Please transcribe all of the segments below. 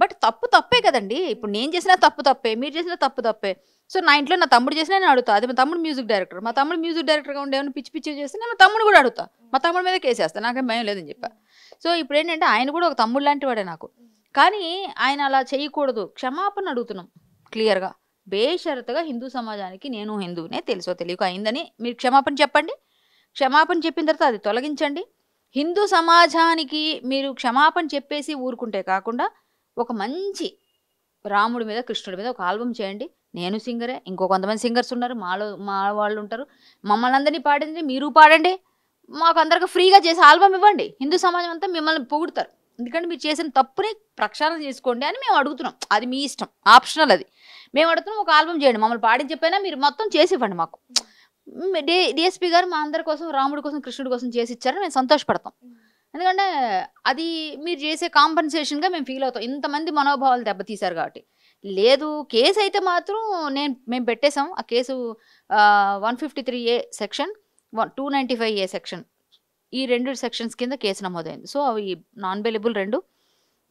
but తప్పు తప్పే కదండి ఇప్పుడు నేను చేసిన తప్పు తప్పే మీరు చేసిన తప్పు తప్పే సో నా ఇంట్లో నా తమ్ముడు చేసినా నేను అడుగుతా అది మా తమ్ముడు మ్యూజిక్ డైరెక్టర్ మా తమ్ముడు మ్యూజిక్ డైరెక్టర్గా ఉండే ఏమైనా పిచ్చి పిచ్చి చేస్తే నేను మా తమ్ముడు కూడా అడుగుతా మా తమ్ముడు మీద కేసేస్తా నాకేం భయం లేదని చెప్పా సో ఇప్పుడు ఏంటంటే ఆయన కూడా ఒక తమ్ముడు లాంటి వాడే నాకు కానీ ఆయన అలా చేయకూడదు క్షమాపణ అడుగుతున్నాం క్లియర్గా బేషరతగా హిందూ సమాజానికి నేను హిందూనే తెలుసో తెలియక అయిందని మీరు క్షమాపణ చెప్పండి క్షమాపణ చెప్పిన తర్వాత అది తొలగించండి హిందూ సమాజానికి మీరు క్షమాపణ చెప్పేసి ఊరుకుంటే కాకుండా ఒక మంచి రాముడి మీద కృష్ణుడి మీద ఒక ఆల్బమ్ చేయండి నేను సింగరే ఇంకో కొంతమంది సింగర్స్ ఉన్నారు మాలో మా వాళ్ళు ఉంటారు మమ్మల్ని అందరినీ పాడింది మీరు పాడండి మాకు అందరికి ఫ్రీగా చేసి ఆల్బమ్ ఇవ్వండి హిందూ సమాజం అంతా మిమ్మల్ని పొగుడతారు ఎందుకంటే మీరు చేసిన తప్పుని ప్రక్షాళన చేసుకోండి అని మేము అడుగుతున్నాం అది మీ ఇష్టం ఆప్షనల్ అది మేము అడుగుతున్నాం ఒక ఆల్బమ్ చేయండి మమ్మల్ని పాడించి చెప్పైనా మీరు మొత్తం చేసి ఇవ్వండి మాకు డే డిఎస్పీ గారు మా అందరి కోసం రాముడి కోసం కృష్ణుడి కోసం చేసి ఇచ్చారని మేము సంతోషపడతాం ఎందుకంటే అది మీరు చేసే కాంపన్సేషన్గా మేము ఫీల్ అవుతాం ఇంతమంది మనోభావాలు దెబ్బతీశారు కాబట్టి లేదు కేసు అయితే మాత్రం నేను మేము పెట్టేశాం ఆ case one fifty three A section one two five A section ఈ రెండు సెక్షన్స్ కింద కేసు నమోదైంది సో అవి నాన్ బెలిబుల్ రెండు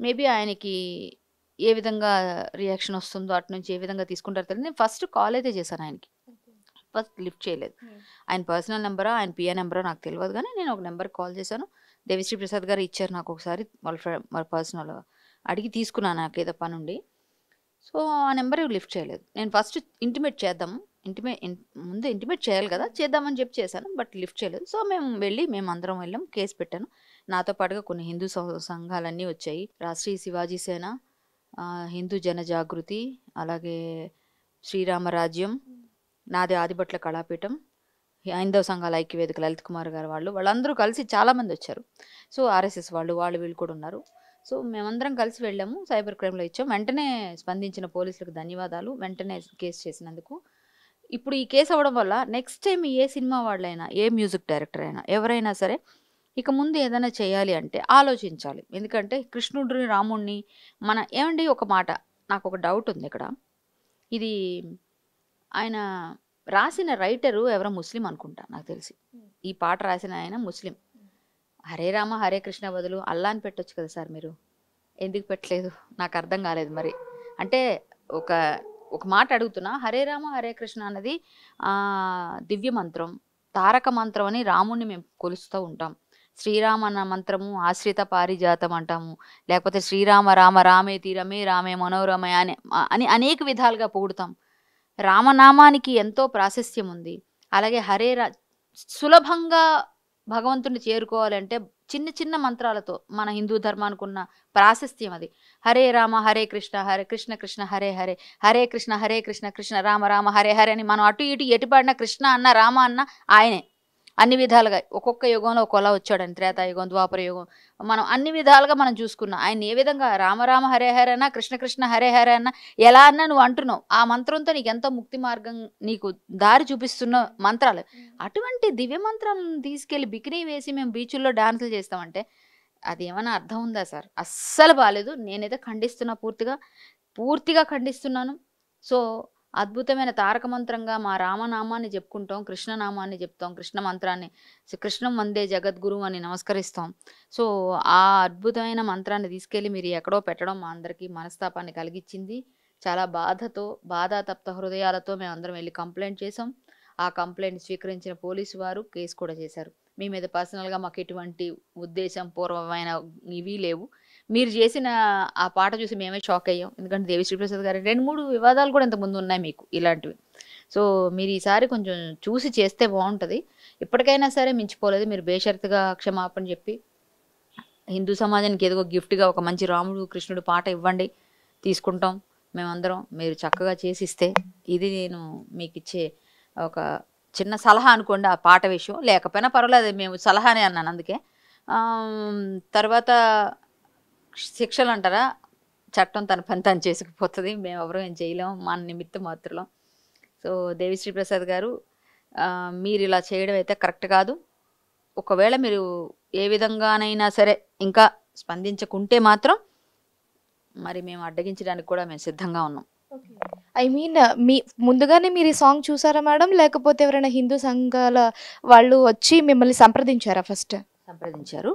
మేబీ ఆయనకి ఏ విధంగా రియాక్షన్ వస్తుందో అటు నుంచి ఏ విధంగా తీసుకుంటారు తెలియదు నేను ఫస్ట్ కాల్ అయితే చేశాను ఆయనకి ఫస్ట్ లిఫ్ట్ చేయలేదు ఆయన పర్సనల్ నెంబరా ఆయన పిఏ నెంబరో నాకు తెలియదు కానీ నేను ఒక నెంబర్కి కాల్ చేశాను దేవిశ్రీ ప్రసాద్ గారు ఇచ్చారు నాకు ఒకసారి వాళ్ళ ఫ్రెండ్ వాళ్ళ పర్సనల్ అడిగి తీసుకున్నాను నాకు ఏదో పని ఉండి సో ఆ నెంబర్ లిఫ్ట్ చేయలేదు నేను ఫస్ట్ ఇంటిమేట్ చేద్దాం ఇంటిమే ముందు ఇంటిమేట్ చేయాలి కదా చేద్దామని చెప్పి చేశాను బట్ లిఫ్ట్ చేయలేదు సో మేము వెళ్ళి మేము అందరం వెళ్ళాం కేసు పెట్టాను నాతో పాటుగా కొన్ని హిందూ సంఘాలన్నీ వచ్చాయి రాష్ట్రీయ శివాజీ సేన హిందూ జన జాగృతి అలాగే శ్రీరామరాజ్యం నాది ఆదిభట్ల కళాపీఠం హైందవ సంఘాల ఐక్యవేదిక లలిత్ కుమార్ గారు వాళ్ళు వాళ్ళందరూ కలిసి చాలామంది వచ్చారు సో ఆర్ఎస్ఎస్ వాళ్ళు వాళ్ళు వీళ్ళు కూడా ఉన్నారు సో మేమందరం కలిసి వెళ్ళాము సైబర్ క్రైమ్లో ఇచ్చాం వెంటనే స్పందించిన పోలీసులకు ధన్యవాదాలు వెంటనే కేసు చేసినందుకు ఇప్పుడు ఈ కేసు అవ్వడం వల్ల నెక్స్ట్ టైం ఏ సినిమా వాళ్ళైనా ఏ మ్యూజిక్ డైరెక్టర్ అయినా ఎవరైనా సరే ఇక ముందు ఏదైనా చేయాలి అంటే ఆలోచించాలి ఎందుకంటే కృష్ణుడిని రాముడిని మన ఏమండి ఒక మాట నాకు ఒక డౌట్ ఉంది ఇక్కడ ఇది ఆయన రాసిన రైటరు ఎవరో ముస్లిం అనుకుంటా నాకు తెలిసి ఈ పాట రాసిన ఆయన ముస్లిం హరే రామ హరే కృష్ణ బదులు అల్లా అని పెట్టొచ్చు కదా సార్ మీరు ఎందుకు పెట్టలేదు నాకు అర్థం కాలేదు మరి అంటే ఒక ఒక మాట అడుగుతున్నా హరే రామ హరే కృష్ణ అన్నది దివ్య మంత్రం తారక మంత్రం అని రాముణ్ణి మేము కొలుస్తూ ఉంటాం శ్రీరామ అన్న మంత్రము ఆశ్రిత పారిజాతం అంటాము లేకపోతే శ్రీరామ రామ రామే తీరమే రామే మనోరమే అని అని అనేక విధాలుగా పొగుడుతాం రామనామానికి ఎంతో ప్రాశస్త్యం ఉంది అలాగే హరే రా సులభంగా భగవంతుని చేరుకోవాలంటే చిన్న చిన్న మంత్రాలతో మన హిందూ ధర్మానికి ఉన్న ప్రాశస్త్యం అది హరే రామ హరే కృష్ణ హరే కృష్ణ కృష్ణ హరే హరే హరే కృష్ణ హరే కృష్ణ కృష్ణ రామ రామ హరే హరే అని మనం అటు ఇటు ఎటుపడిన కృష్ణ అన్న రామ అన్న ఆయనే అన్ని విధాలుగా ఒక్కొక్క యుగంలో ఒకలా వచ్చాడని త్రేతాయుగం ద్వాపర యుగం మనం అన్ని విధాలుగా మనం చూసుకున్నాం ఆయన ఏ విధంగా రామరామ హరే హరే కృష్ణకృష్ణ హరే హరే అన్నా ఎలా అన్నా నువ్వు అంటున్నావు ఆ మంత్రంతో నీకు ఎంతో ముక్తి మార్గం నీకు దారి చూపిస్తున్న మంత్రాలు అటువంటి దివ్య మంత్రాలను తీసుకెళ్లి బిక్రీ వేసి మేము బీచుల్లో డాన్సులు చేస్తామంటే అది ఏమైనా అర్థం ఉందా సార్ అస్సలు బాగాలేదు నేనైతే ఖండిస్తున్నా పూర్తిగా పూర్తిగా ఖండిస్తున్నాను సో అద్భుతమైన తారక మంత్రంగా మా రామనామాన్ని చెప్పుకుంటాం కృష్ణనామాన్ని చెప్తాం కృష్ణ మంత్రాన్ని కృష్ణం వందే జగద్గురు అని నమస్కరిస్తాం సో ఆ అద్భుతమైన మంత్రాన్ని తీసుకెళ్ళి మీరు ఎక్కడో పెట్టడం మా అందరికీ మనస్తాపాన్ని కలిగించింది చాలా బాధతో బాధాతప్త హృదయాలతో మేమందరం వెళ్ళి కంప్లైంట్ చేసాం ఆ కంప్లైంట్ స్వీకరించిన పోలీసు వారు కేసు కూడా చేశారు మీ మీద పర్సనల్గా మాకు ఎటువంటి ఉద్దేశం పూర్వమైన ఇవి లేవు మీరు చేసిన ఆ పాట చూసి మేమే షాక్ అయ్యాం ఎందుకంటే దేవి శ్రీప్రసాద్ గారు రెండు మూడు వివాదాలు కూడా ఇంత ముందు ఉన్నాయి మీకు ఇలాంటివి సో మీరు ఈసారి కొంచెం చూసి చేస్తే బాగుంటుంది ఎప్పటికైనా సరే మించిపోలేదు మీరు బేషరతుగా క్షమాపణ చెప్పి హిందూ సమాజానికి ఏదో గిఫ్ట్గా ఒక మంచి రాముడు కృష్ణుడు పాట ఇవ్వండి తీసుకుంటాం మేమందరం మీరు చక్కగా చేసి ఇస్తే ఇది నేను మీకు ఇచ్చే ఒక చిన్న సలహా అనుకోండి ఆ పాట విషయం లేకపోయినా పర్వాలేదు మేము సలహానే అన్నాను అందుకే తర్వాత శిక్షలు అంటారా చట్టం తన పని తను చేసుకుపోతుంది మేము ఎవరూ ఏం చేయలేం మా నిమిత్త మాత్రం సో దేవిశ్రీ ప్రసాద్ గారు మీరు ఇలా చేయడం అయితే కరెక్ట్ కాదు ఒకవేళ మీరు ఏ విధంగానైనా సరే ఇంకా స్పందించకుంటే మాత్రం మరి మేము అడ్డగించడానికి కూడా మేము సిద్ధంగా ఉన్నాం ఐ మీన్ మీ ముందుగానే మీరు ఈ సాంగ్ చూసారా మేడం లేకపోతే ఎవరైనా హిందూ సంఘాల వాళ్ళు వచ్చి మిమ్మల్ని సంప్రదించారా ఫస్ట్ సంప్రదించారు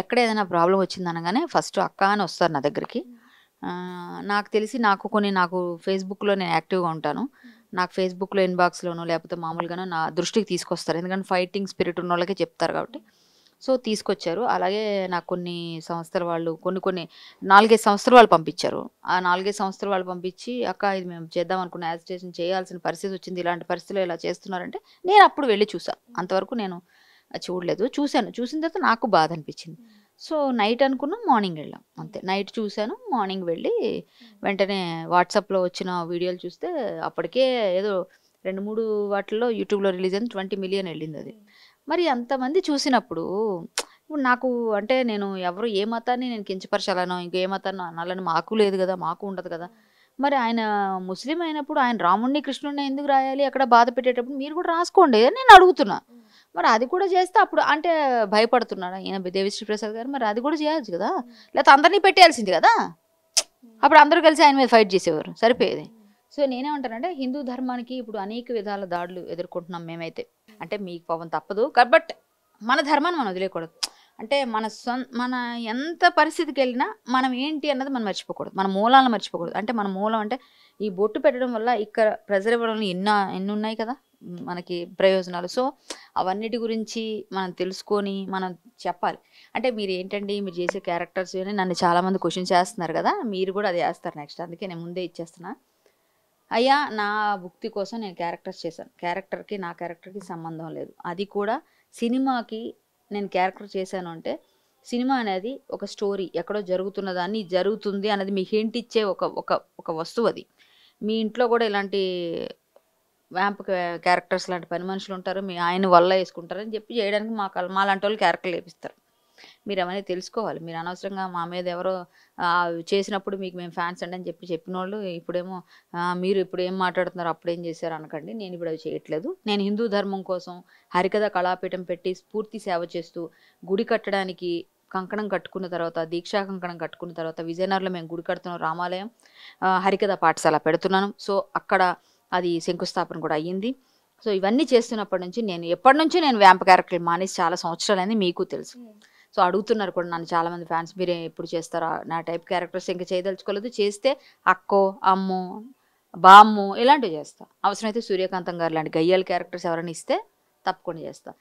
ఎక్కడ ఏదైనా ప్రాబ్లం వచ్చింది అనగానే ఫస్ట్ అక్క అని వస్తారు నా దగ్గరికి నాకు తెలిసి నాకు కొన్ని నాకు ఫేస్బుక్లో నేను యాక్టివ్గా ఉంటాను నాకు ఫేస్బుక్లో ఇన్బాక్స్లోనూ లేకపోతే మామూలుగానో నా దృష్టికి తీసుకొస్తారు ఎందుకంటే ఫైటింగ్ స్పిరిట్ ఉన్న వాళ్ళకే చెప్తారు కాబట్టి సో తీసుకొచ్చారు అలాగే నాకు కొన్ని సంస్థల వాళ్ళు కొన్ని కొన్ని నాలుగైదు సంస్థల వాళ్ళు పంపించారు ఆ నాలుగైదు సంస్థల వాళ్ళు పంపించి అక్క ఇది మేము చేద్దాం అనుకున్న యాజిటేషన్ చేయాల్సిన పరిస్థితి వచ్చింది ఇలాంటి పరిస్థితులు ఇలా చేస్తున్నారంటే నేను అప్పుడు వెళ్ళి చూసాను అంతవరకు నేను చూడలేదు చూశాను చూసిన తర్వాత నాకు బాధ అనిపించింది సో నైట్ అనుకున్నాం మార్నింగ్ వెళ్ళాం అంతే నైట్ చూశాను మార్నింగ్ వెళ్ళి వెంటనే వాట్సాప్లో వచ్చిన వీడియోలు చూస్తే అప్పటికే ఏదో రెండు మూడు వాటిల్లో యూట్యూబ్లో రిలీజ్ అయిన ట్వంటీ మిలియన్ వెళ్ళింది అది మరి అంతమంది చూసినప్పుడు ఇప్పుడు నాకు అంటే నేను ఎవరు ఏ మతాన్ని నేను కించపరచాలను ఇంకే ఏ మతాన్ని అనాలని మాకు లేదు కదా మాకు ఉండదు కదా మరి ఆయన ముస్లిం అయినప్పుడు ఆయన రాముడిని కృష్ణుడిని ఎందుకు రాయాలి అక్కడ బాధ పెట్టేటప్పుడు మీరు కూడా రాసుకోండి నేను అడుగుతున్నా మరి అది కూడా చేస్తే అప్పుడు అంటే భయపడుతున్నాడు ఈయన దేవిశ్రీ ప్రసాద్ గారు మరి అది కూడా చేయొచ్చు కదా లేకపోతే అందరినీ పెట్టేయాల్సింది కదా అప్పుడు అందరూ కలిసి ఆయన మీద ఫైట్ చేసేవారు సరిపోయేది సో నేనేమంటానంటే హిందూ ధర్మానికి ఇప్పుడు అనేక విధాల దాడులు ఎదుర్కొంటున్నాం మేమైతే అంటే మీకు పవన్ తప్పదు బట్ మన ధర్మాన్ని మనం వదిలేయకూడదు అంటే మన సొం మన ఎంత పరిస్థితికి వెళ్ళినా మనం ఏంటి అన్నది మనం మర్చిపోకూడదు మన మూలాలను మర్చిపోకూడదు అంటే మన మూలం అంటే ఈ బొట్టు పెట్టడం వల్ల ఇక్కడ ప్రెజర్ ఇవ్వడం ఎన్నో ఎన్ని ఉన్నాయి కదా మనకి ప్రయోజనాలు సో అవన్నిటి గురించి మనం తెలుసుకొని మనం చెప్పాలి అంటే మీరు ఏంటండి మీరు చేసే క్యారెక్టర్స్ అని నన్ను చాలామంది క్వశ్చన్ చేస్తున్నారు కదా మీరు కూడా అది వేస్తారు నెక్స్ట్ అందుకే నేను ముందే ఇచ్చేస్తున్నా అయ్యా నా భుక్తి కోసం నేను క్యారెక్టర్స్ చేశాను క్యారెక్టర్కి నా క్యారెక్టర్కి సంబంధం లేదు అది కూడా సినిమాకి నేను క్యారెక్టర్ చేశాను అంటే సినిమా అనేది ఒక స్టోరీ ఎక్కడో జరుగుతున్న దాన్ని జరుగుతుంది అనేది మీ హింట్ ఇచ్చే ఒక ఒక ఒక వస్తువు అది మీ ఇంట్లో కూడా ఇలాంటి వ్యాంప్ క్యారెక్టర్స్ లాంటి పని మనుషులు ఉంటారు మీ ఆయన వల్ల వేసుకుంటారని చెప్పి చేయడానికి మాకు మా లాంటి వాళ్ళు క్యారెక్టర్లు వేపిస్తారు మీరు అవన్నీ తెలుసుకోవాలి మీరు అనవసరంగా మా మీద ఎవరో చేసినప్పుడు మీకు మేము ఫ్యాన్స్ అండి అని చెప్పి చెప్పిన వాళ్ళు ఇప్పుడేమో మీరు ఇప్పుడు ఏం మాట్లాడుతున్నారు అప్పుడు ఏం చేశారు అనకండి నేను ఇప్పుడు అవి చేయట్లేదు నేను హిందూ ధర్మం కోసం హరికథ కళాపీఠం పెట్టి స్ఫూర్తి సేవ చేస్తూ గుడి కట్టడానికి కంకణం కట్టుకున్న తర్వాత దీక్షా కంకణం కట్టుకున్న తర్వాత విజయనగరంలో మేము గుడి కడుతున్నాం రామాలయం హరికథ పాఠశాల పెడుతున్నాను సో అక్కడ అది శంకుస్థాపన కూడా అయ్యింది సో ఇవన్నీ చేస్తున్నప్పటి నుంచి నేను ఎప్పటి నుంచి నేను వ్యాంప క్యారెక్టర్లు మానేసి చాలా సంవత్సరాలు అనేది మీకు తెలుసు సో అడుగుతున్నారు కూడా నన్ను చాలామంది ఫ్యాన్స్ మీరే ఎప్పుడు చేస్తారా నా టైప్ క్యారెక్టర్స్ ఇంకా చేయదలుచుకోలేదు చేస్తే అక్కో అమ్ము బామ్ము ఇలాంటివి చేస్తాను అవసరమైతే సూర్యకాంతం గారు లాంటి గయ్యాల క్యారెక్టర్స్ ఎవరైనా ఇస్తే తప్పకుండా చేస్తాను